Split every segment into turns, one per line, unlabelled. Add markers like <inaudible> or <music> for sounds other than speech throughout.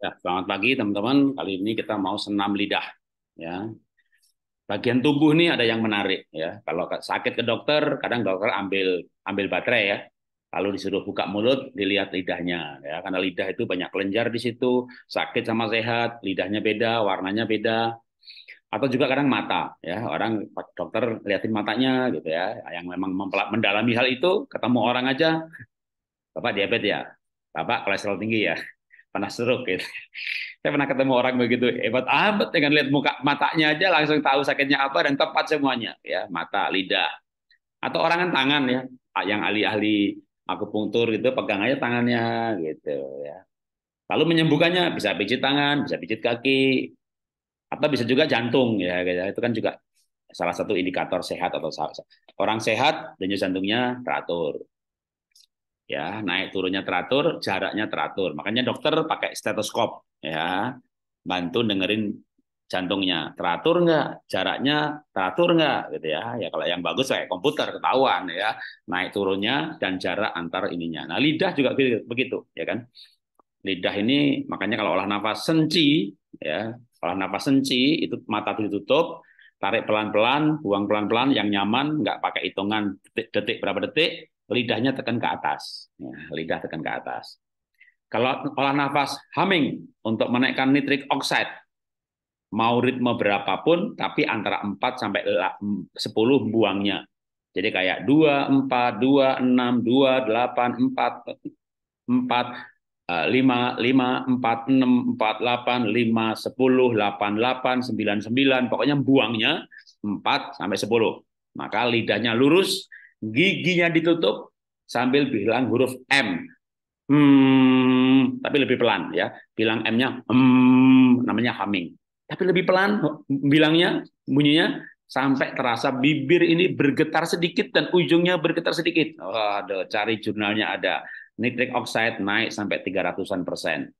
Ya, selamat pagi teman-teman. Kali ini kita mau senam lidah. Ya, bagian tubuh ini ada yang menarik ya. Kalau sakit ke dokter, kadang dokter ambil ambil baterai ya. Lalu disuruh buka mulut, dilihat lidahnya ya. Karena lidah itu banyak kelenjar di situ. Sakit sama sehat, lidahnya beda, warnanya beda. Atau juga kadang mata ya. Orang dokter liatin matanya gitu ya. Yang memang mendalami hal itu, ketemu orang aja. Bapak diabetes ya. Bapak kolesterol tinggi ya pernah seru gitu. <laughs> Saya pernah ketemu orang begitu hebat abad dengan lihat muka matanya aja langsung tahu sakitnya apa dan tepat semuanya ya mata lidah atau orang kan tangan ya yang ahli-ahli akupunktur gitu pegang aja tangannya gitu ya lalu menyembuhkannya bisa pijit tangan bisa pijit kaki atau bisa juga jantung ya gitu. itu kan juga salah satu indikator sehat atau orang sehat denyut jantungnya teratur ya naik turunnya teratur jaraknya teratur makanya dokter pakai stetoskop ya bantu dengerin jantungnya teratur nggak jaraknya teratur nggak gitu ya ya kalau yang bagus kayak komputer ketahuan ya naik turunnya dan jarak antar ininya nah lidah juga begitu ya kan lidah ini makanya kalau olah nafas senci ya olah nafas senci itu mata ditutup tarik pelan-pelan buang pelan-pelan yang nyaman nggak pakai hitungan detik, detik berapa detik lidahnya tekan ke atas. Ya, lidah tekan ke atas. Kalau olah nafas humming untuk menaikkan nitrik oxide, mau ritme berapapun, tapi antara 4 sampai 10 buangnya. Jadi kayak 2, 4, 2, 6, 2, 8, 4, 4, 5, 5, 4, 6, 4, 8, 5, 10, 8, 8, 9, 9. Pokoknya buangnya 4 sampai 10. Maka lidahnya lurus, giginya ditutup sambil bilang huruf M.
Hmm,
tapi lebih pelan ya. Bilang M-nya hmm, namanya humming. Tapi lebih pelan bilangnya bunyinya sampai terasa bibir ini bergetar sedikit dan ujungnya bergetar sedikit. Waduh, cari jurnalnya ada. Nitric oxide naik sampai 300-an persen.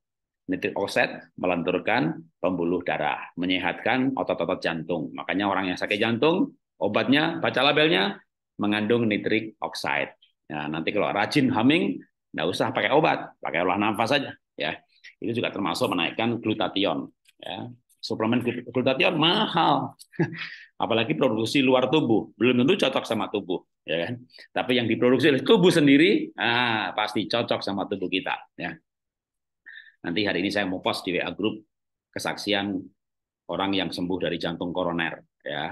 Nitric oxide melenturkan pembuluh darah, menyehatkan otot-otot jantung. Makanya orang yang sakit jantung, obatnya, baca labelnya, mengandung nitrik oxide. Ya, nanti kalau rajin humming, nggak usah pakai obat, pakai olah nafas saja. Ya, itu juga termasuk menaikkan glutathione. Ya, suplemen glutathione mahal, <laughs> apalagi produksi luar tubuh, belum tentu cocok sama tubuh, ya kan? Tapi yang diproduksi oleh tubuh sendiri, ah, pasti cocok sama tubuh kita. Ya, nanti hari ini saya mau post di WA group kesaksian orang yang sembuh dari jantung koroner, ya,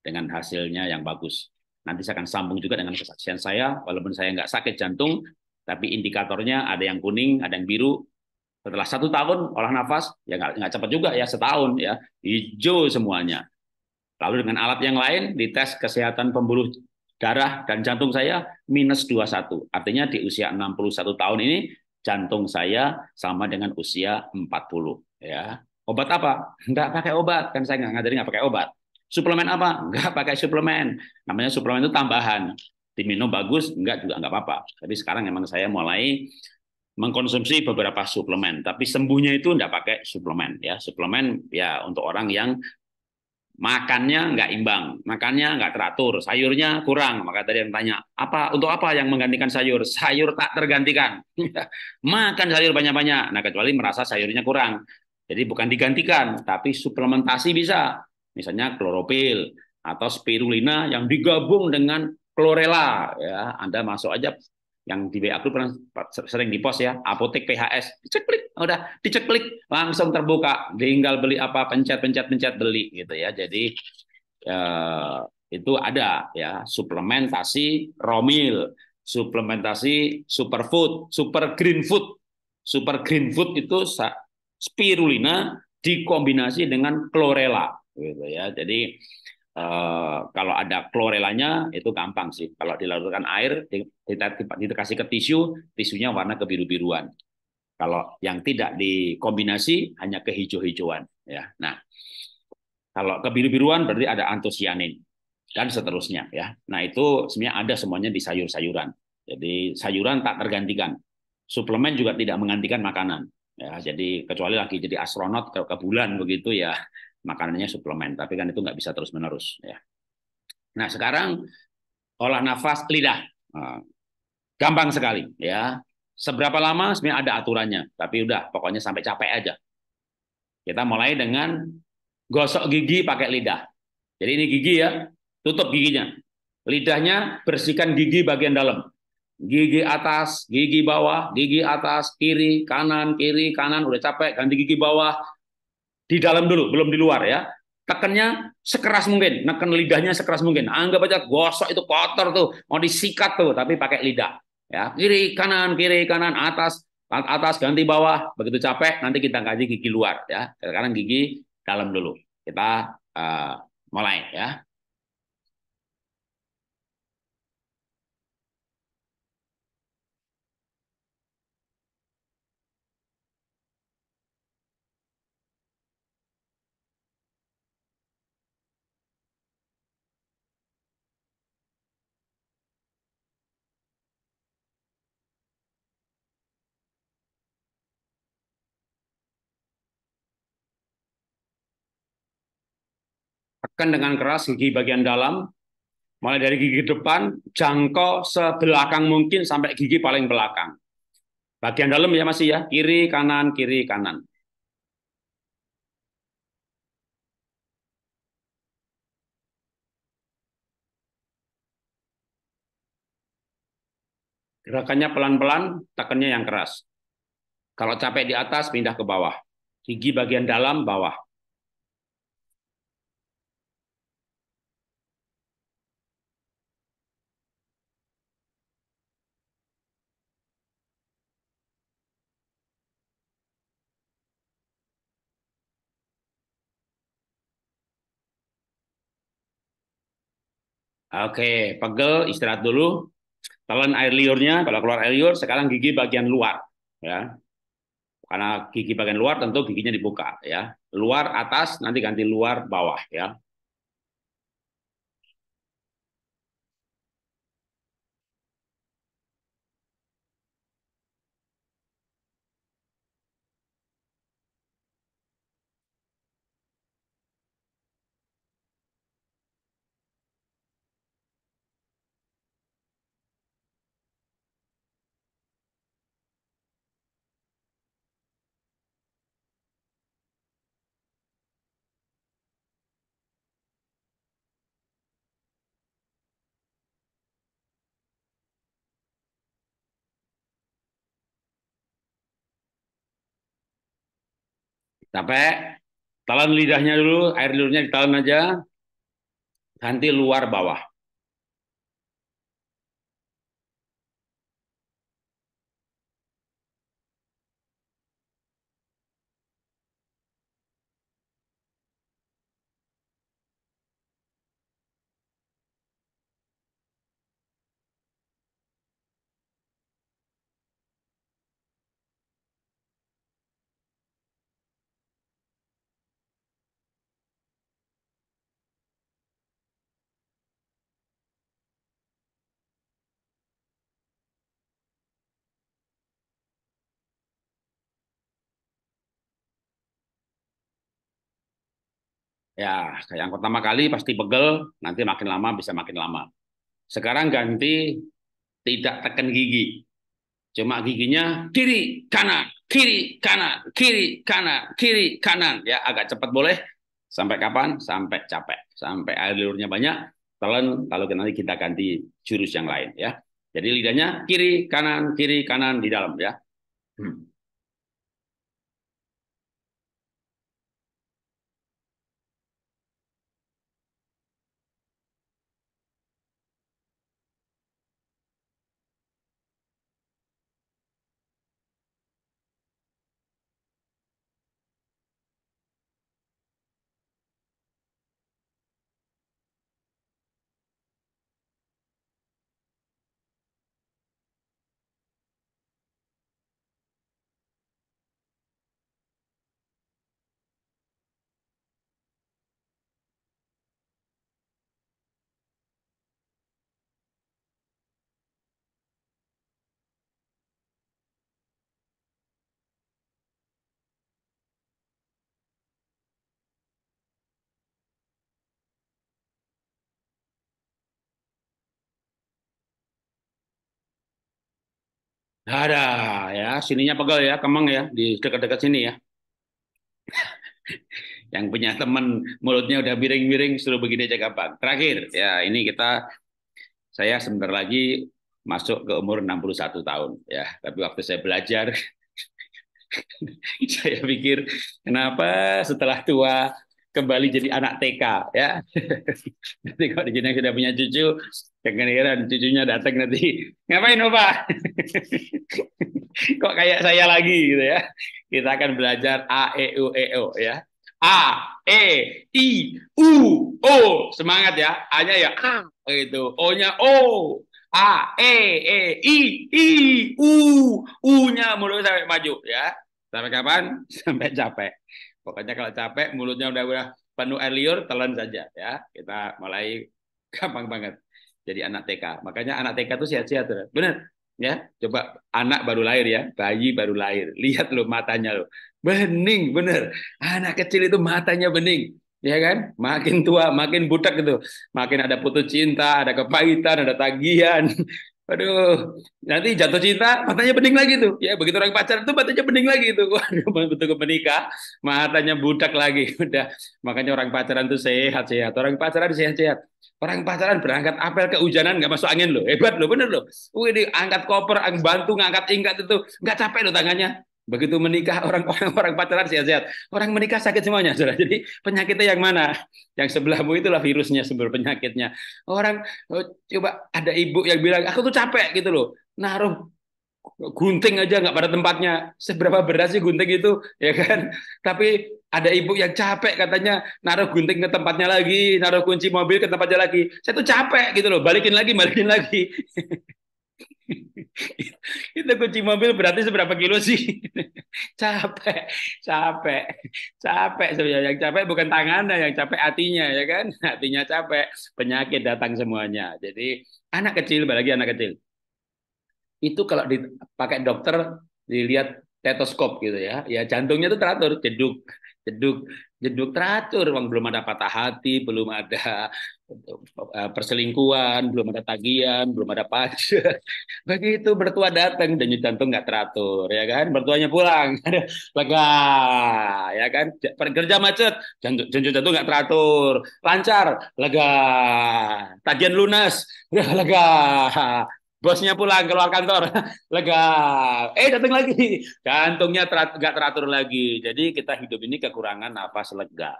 dengan hasilnya yang bagus. Nanti saya akan sambung juga dengan kesaksian saya, walaupun saya nggak sakit jantung, tapi indikatornya ada yang kuning, ada yang biru. Setelah satu tahun olah nafas, ya nggak, nggak cepat juga ya setahun ya, hijau semuanya. Lalu dengan alat yang lain, dites kesehatan pembuluh darah dan jantung saya minus 21. Artinya di usia 61 tahun ini, jantung saya sama dengan usia 40. ya Obat apa? Nggak pakai obat, kan saya nggak ngajarin nggak pakai obat. Suplemen apa? Enggak pakai suplemen. Namanya suplemen itu tambahan. Diminum bagus, enggak juga enggak apa-apa. Tapi sekarang memang saya mulai mengkonsumsi beberapa suplemen. Tapi sembuhnya itu enggak pakai suplemen. ya Suplemen ya untuk orang yang makannya enggak imbang, makannya enggak teratur, sayurnya kurang. Maka tadi yang tanya, apa untuk apa yang menggantikan sayur? Sayur tak tergantikan. <laughs> Makan sayur banyak-banyak. Nah, kecuali merasa sayurnya kurang. Jadi bukan digantikan, tapi suplementasi bisa misalnya klorofil atau spirulina yang digabung dengan klorela ya Anda masuk aja yang di WA pernah sering di post ya apotek PHS dicek klik, udah dicek klik langsung terbuka tinggal beli apa pencet pencet pencet beli gitu ya jadi eh, itu ada ya suplementasi romil suplementasi superfood super green food super green food itu spirulina dikombinasi dengan chlorella gitu ya. Jadi uh, kalau ada klorelanya itu gampang sih. Kalau dilarutkan air kita dikasih ke tisu, tisunya warna kebiru-biruan. Kalau yang tidak dikombinasi hanya kehijau-hijauan ya. Nah, kalau kebiru-biruan berarti ada antosianin dan seterusnya ya. Nah, itu sebenarnya ada semuanya di sayur-sayuran. Jadi sayuran tak tergantikan. Suplemen juga tidak menggantikan makanan. Ya, jadi kecuali lagi jadi astronot ke, ke bulan begitu ya makanannya suplemen, tapi kan itu nggak bisa terus menerus. Ya. Nah sekarang olah nafas lidah, nah, gampang sekali ya. Seberapa lama sebenarnya ada aturannya, tapi udah pokoknya sampai capek aja. Kita mulai dengan gosok gigi pakai lidah. Jadi ini gigi ya, tutup giginya. Lidahnya bersihkan gigi bagian dalam. Gigi atas, gigi bawah, gigi atas, kiri, kanan, kiri, kanan, udah capek, ganti gigi bawah, di dalam dulu, belum di luar ya. Tekannya sekeras mungkin, neken lidahnya sekeras mungkin. Anggap aja gosok itu kotor tuh, mau disikat tuh, tapi pakai lidah. Ya, kiri kanan, kiri kanan, atas, atas ganti bawah. Begitu capek, nanti kita kaji gigi luar ya. Sekarang gigi dalam dulu.
Kita uh, mulai ya.
tekan dengan keras gigi bagian dalam, mulai dari gigi depan, jangkau sebelakang mungkin sampai gigi paling belakang. Bagian dalam ya masih ya, kiri, kanan, kiri, kanan. Gerakannya pelan-pelan, tekannya yang keras. Kalau capek di atas, pindah ke bawah. Gigi bagian dalam, bawah. Oke, pegel, istirahat dulu. Telan air liurnya, kalau keluar air liur, sekarang gigi bagian luar. ya Karena gigi bagian luar tentu giginya dibuka. ya Luar atas, nanti ganti luar
bawah. ya
Capek? talan lidahnya dulu, air liurnya ditalan aja. Ganti luar bawah. Ya, yang pertama kali pasti pegel, nanti makin lama bisa makin lama. Sekarang ganti tidak tekan gigi. Cuma giginya kiri, kanan, kiri, kanan, kiri, kanan, kiri, kanan. Ya, agak cepat boleh. Sampai kapan? Sampai capek. Sampai air liurnya banyak. Telan, Kalau nanti kita ganti jurus yang lain. ya. Jadi lidahnya kiri, kanan, kiri, kanan di dalam. ya. Hmm.
Ada ya, sininya pegal ya,
Kemang ya, di dekat-dekat sini ya. <laughs> yang punya teman mulutnya udah miring-miring suruh begini aja gampang. Terakhir ya, ini kita saya sebentar lagi masuk ke umur 61 tahun ya. Tapi waktu saya belajar <laughs> saya pikir kenapa setelah tua kembali jadi anak TK ya. <laughs> nanti kalau kita sudah punya cucu, kegeneran cucunya datang nanti ngapain Opa? <laughs> Kok kayak saya lagi gitu ya. Kita akan belajar A E U E O ya. A E I U O semangat ya. A-nya ya A gitu. O-nya O. A E E I I U U-nya mulai sampai maju ya. Sampai kapan? <laughs> Sampai capek. Pokoknya kalau capek mulutnya udah udah penuh air liur, telan saja ya. Kita mulai <laughs> gampang banget jadi anak TK. Makanya anak TK itu sehat-sehat, benar? Ya, coba anak baru lahir ya, bayi baru lahir. <laughs> Lihat lo matanya lo. Bening, bener. Anak kecil itu matanya bening. Ya kan? Makin tua, makin budak gitu. Makin ada putus cinta, ada kepahitan, ada tagihan, <laughs> Aduh, nanti jatuh cinta, matanya bening lagi tuh. Ya, begitu orang pacaran tuh matanya bening lagi tuh. <laughs> Waduh, betul menikah, matanya budak lagi. <laughs> Udah, makanya orang pacaran tuh sehat-sehat. Orang pacaran sehat-sehat. Orang pacaran berangkat apel ke hujanan nggak masuk angin loh. Hebat loh, bener loh. Wih, angkat koper, ang bantu ngangkat ingat itu nggak capek loh tangannya. Begitu menikah <laughs> orang orang, orang pacaran sehat-sehat, orang menikah sakit semuanya, saudara. Jadi penyakitnya yang mana? Yang sebelahmu itulah virusnya sumber penyakitnya. Orang oh, coba ada ibu yang bilang aku tuh capek gitu loh, naruh gunting aja nggak pada tempatnya. Seberapa berat sih gunting itu, ya kan? Tapi ada ibu yang capek katanya naruh gunting ke tempatnya lagi, naruh kunci mobil ke tempatnya lagi. Saya tuh capek gitu loh, balikin lagi, balikin lagi. <laughs> itu kunci mobil berarti seberapa kilo sih? capek, capek, capek sebenarnya. Yang capek bukan tangannya, yang capek hatinya ya kan? <laughs> Hatinya capek, penyakit datang semuanya. Jadi anak kecil, apalagi anak kecil. Itu kalau dipakai dokter dilihat tetoskop gitu ya. Ya jantungnya itu teratur, jeduk jeduk jeduk teratur bang belum ada patah hati belum ada eh, perselingkuhan belum ada tagihan belum ada pajak <laughs> begitu bertua datang dan jantung nggak teratur ya kan bertuanya pulang <laughs> lega ya kan kerja macet jantung jantung jantung nggak teratur lancar lega tagihan lunas <laughs> lega bosnya pulang keluar kantor <laughs> lega, eh datang lagi jantungnya terat, gak teratur lagi jadi kita hidup ini kekurangan nafas lega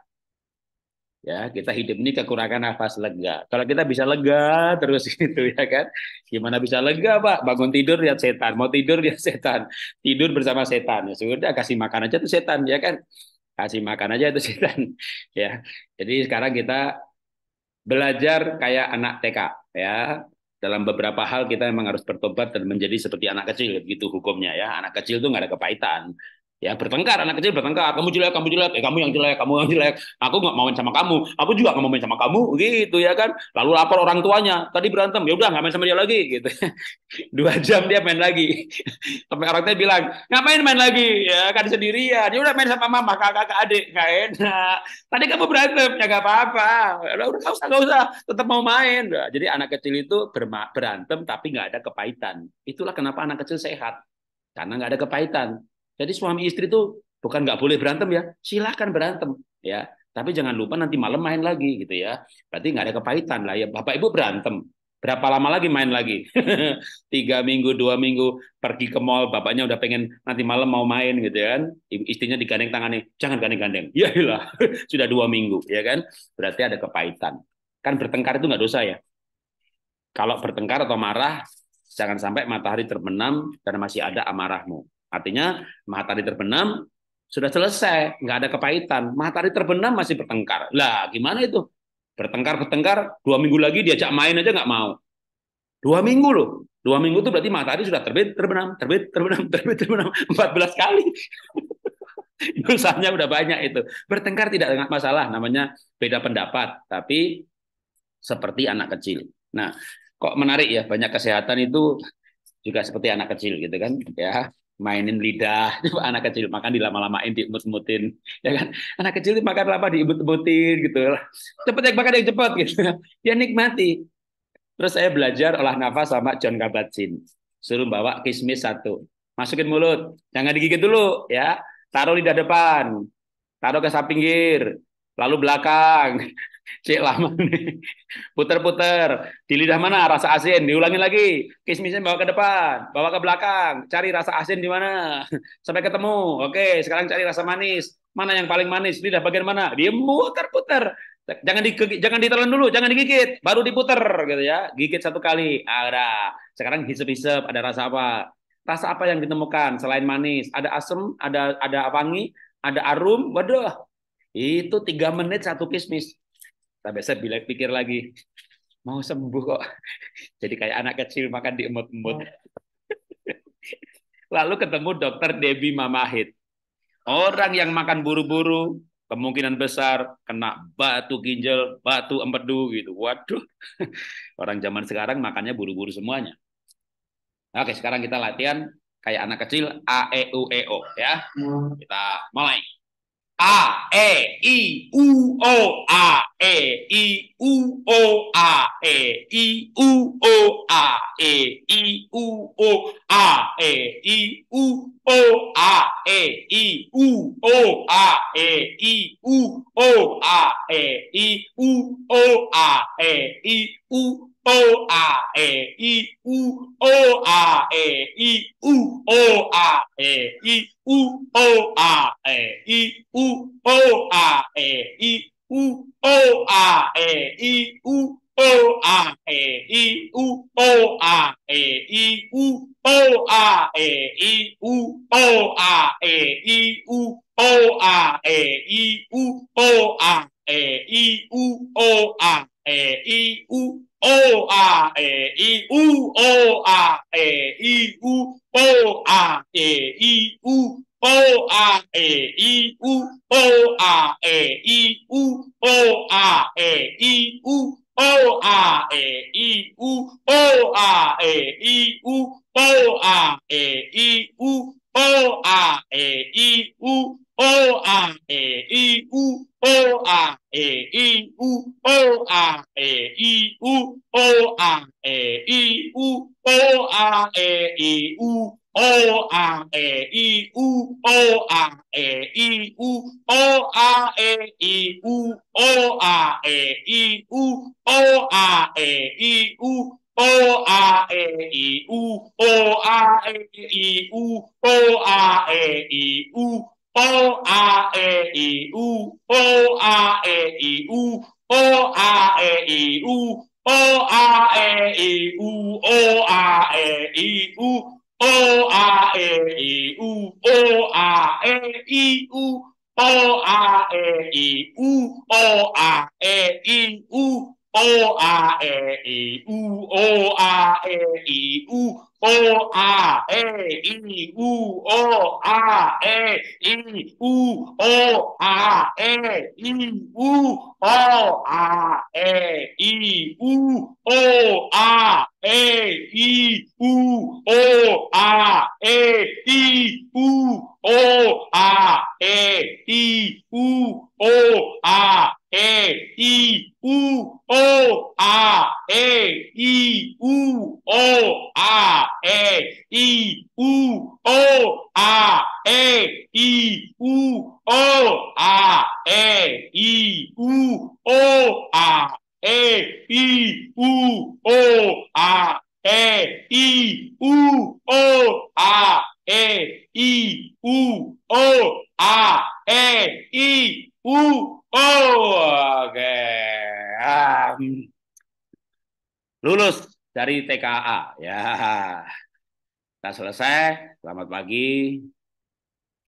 ya kita hidup ini kekurangan nafas lega kalau kita bisa lega terus <laughs> gitu ya kan gimana bisa lega pak bangun tidur lihat setan mau tidur <laughs> lihat setan tidur bersama setan ya sudah kasih makan aja tuh setan ya kan kasih makan aja itu setan ya jadi sekarang kita belajar kayak anak TK ya dalam beberapa hal kita memang harus bertobat dan menjadi seperti anak kecil gitu hukumnya ya anak kecil itu nggak ada kepahitan Ya, bertengkar anak kecil bertengkar, kamu jelek, kamu jelek, eh kamu yang jelek, kamu yang jelek. Aku nggak main sama kamu, aku juga nggak mau main sama kamu, gitu ya kan. Lalu lapor orang tuanya, tadi berantem, ya udah nggak main sama dia lagi gitu. <laughs> Dua jam dia main lagi. <laughs> Sampai orang tuanya bilang, ngapain main lagi? Ya kan sendirian. Ya udah main sama mama, kakak, kakak adik, nggak enak. Tadi kamu berantem, ya nggak apa-apa. Ya udah nggak usah, nggak usah, tetap mau main. Nah, jadi anak kecil itu berantem tapi nggak ada kepahitan. Itulah kenapa anak kecil sehat karena nggak ada kepahitan. Jadi suami istri itu bukan nggak boleh berantem ya, silahkan berantem ya. Tapi jangan lupa nanti malam main lagi gitu ya. Berarti nggak ada kepahitan lah ya. Bapak Ibu berantem, berapa lama lagi main lagi? <laughs> Tiga minggu, dua minggu pergi ke mall, bapaknya udah pengen nanti malam mau main gitu kan. Istrinya digandeng tangannya, jangan gandeng-gandeng. Ya lah, <laughs> sudah dua minggu ya kan. Berarti ada kepahitan. Kan bertengkar itu nggak dosa ya. Kalau bertengkar atau marah, jangan sampai matahari terbenam dan masih ada amarahmu. Artinya matahari terbenam sudah selesai, nggak ada kepahitan. Matahari terbenam masih bertengkar. Lah, gimana itu? Bertengkar bertengkar, dua minggu lagi diajak main aja nggak mau. Dua minggu loh. Dua minggu itu berarti matahari sudah terbit, terbenam, terbit, terbenam, <laughs> terbit, terbenam. belas kali. <laughs> Dosanya udah banyak itu. Bertengkar tidak dengan masalah, namanya beda pendapat. Tapi seperti anak kecil. Nah, kok menarik ya, banyak kesehatan itu juga seperti anak kecil gitu kan. ya mainin lidah <laughs> coba anak kecil makan di lama lamain diemut-emutin ya kan anak kecil makan lama diemut-emutin gitu cepet yang makan yang cepet gitu <laughs> dia nikmati terus saya belajar olah nafas sama John Kabat-Zinn suruh bawa kismis satu masukin mulut jangan digigit dulu ya taruh lidah depan taruh ke samping pinggir lalu belakang <laughs> Cek lama nih. Puter-puter. Di lidah mana rasa asin? Diulangi lagi. Kismisnya bawa ke depan, bawa ke belakang. Cari rasa asin di mana? Sampai ketemu. Oke, sekarang cari rasa manis. Mana yang paling manis? Lidah bagian mana? Dia muter-puter. Jangan di, jangan ditelan dulu, jangan digigit, baru diputer gitu ya. Gigit satu kali. Ada. Ah, sekarang hisap-hisap ada rasa apa? Rasa apa yang ditemukan selain manis? Ada asam, ada ada wangi, ada arum. Waduh. Itu tiga menit satu kismis Sampai saya bilang pikir lagi, mau sembuh kok. <laughs> Jadi kayak anak kecil makan di emut-emut. Oh. <laughs> Lalu ketemu dokter Debbie Mamahit. Orang yang makan buru-buru, kemungkinan besar kena batu ginjal, batu empedu gitu. Waduh, <laughs> orang zaman sekarang makannya buru-buru semuanya. Oke, sekarang kita latihan kayak anak kecil A E U E O ya.
Hmm. Kita mulai. A, E, I, U, O, A, E, I, U, O, A, E, I, U, O, A, E, I, U, O, A, E, I, U, O, A, E, I, U, O, A, E, I, U, O, A, E, I, U, O, A, E, I, U, O I A E U O I A E U O I A E U O I A E U O I A E U O I A E U O I A E U O I A E U O I A E U O I A E U O I A E U O I A E U O I A E U O A E I U O A e u o a e i u o a e i u o a e i u o a e i u o a e i u O A E I U O A E I U O A E I U O A E I U O A E I U O A E I U O R E U O R E U O R E U O R E U O R E U O R E U O R E U O R E U O, A, E, I, U, O, A, E, I, U, O, A, E, I, U, O, A, E, I, U, O, A, E, I, U, O, A, E, I, U, O, A, E, I, U, O, A, E, I, U, O, A, E, I, U, O, A, e, I, U, O, A, E, I, U, O, A, E, I, U, O, A, E, I, U, O, A, E, I, U, O, A, E, I, U, O, A, E, I, U, O, A.
e dari TKA. Ya, kita selesai. Selamat pagi.